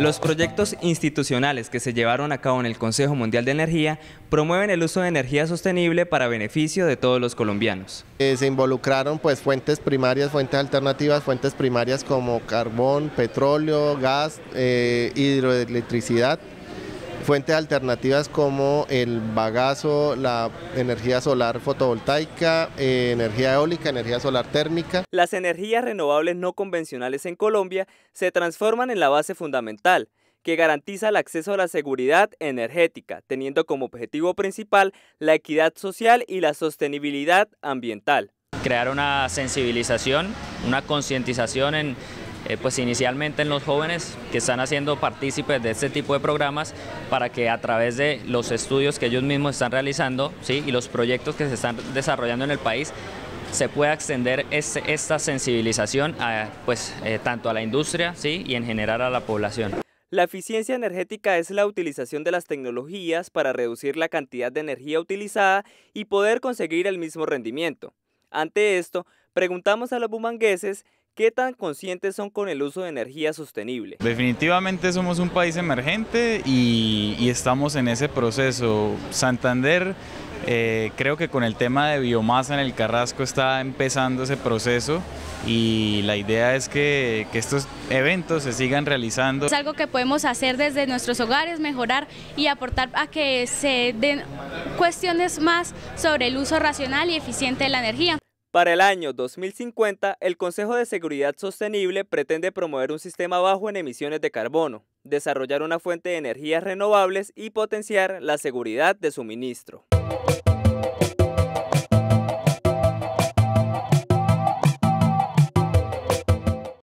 Los proyectos institucionales que se llevaron a cabo en el Consejo Mundial de Energía promueven el uso de energía sostenible para beneficio de todos los colombianos. Eh, se involucraron pues fuentes primarias, fuentes alternativas, fuentes primarias como carbón, petróleo, gas, eh, hidroelectricidad, Fuentes alternativas como el bagazo, la energía solar fotovoltaica, eh, energía eólica, energía solar térmica. Las energías renovables no convencionales en Colombia se transforman en la base fundamental que garantiza el acceso a la seguridad energética, teniendo como objetivo principal la equidad social y la sostenibilidad ambiental. Crear una sensibilización, una concientización en eh, pues inicialmente en los jóvenes que están haciendo partícipes de este tipo de programas para que a través de los estudios que ellos mismos están realizando ¿sí? y los proyectos que se están desarrollando en el país se pueda extender este, esta sensibilización a, pues, eh, tanto a la industria ¿sí? y en general a la población. La eficiencia energética es la utilización de las tecnologías para reducir la cantidad de energía utilizada y poder conseguir el mismo rendimiento. Ante esto, preguntamos a los bumangueses ¿Qué tan conscientes son con el uso de energía sostenible? Definitivamente somos un país emergente y, estamos en ese proceso. Santander eh, creo que con el tema de biomasa en el Carrasco está empezando ese proceso y la idea es que, estos eventos se sigan realizando. Es algo que podemos hacer desde nuestros hogares, mejorar y aportar a que se den cuestiones más sobre el uso racional y eficiente de la energía. Para el año 2050, el Consejo de Seguridad Sostenible pretende promover un sistema bajo en emisiones de carbono, desarrollar una fuente de energías renovables y potenciar la seguridad de suministro.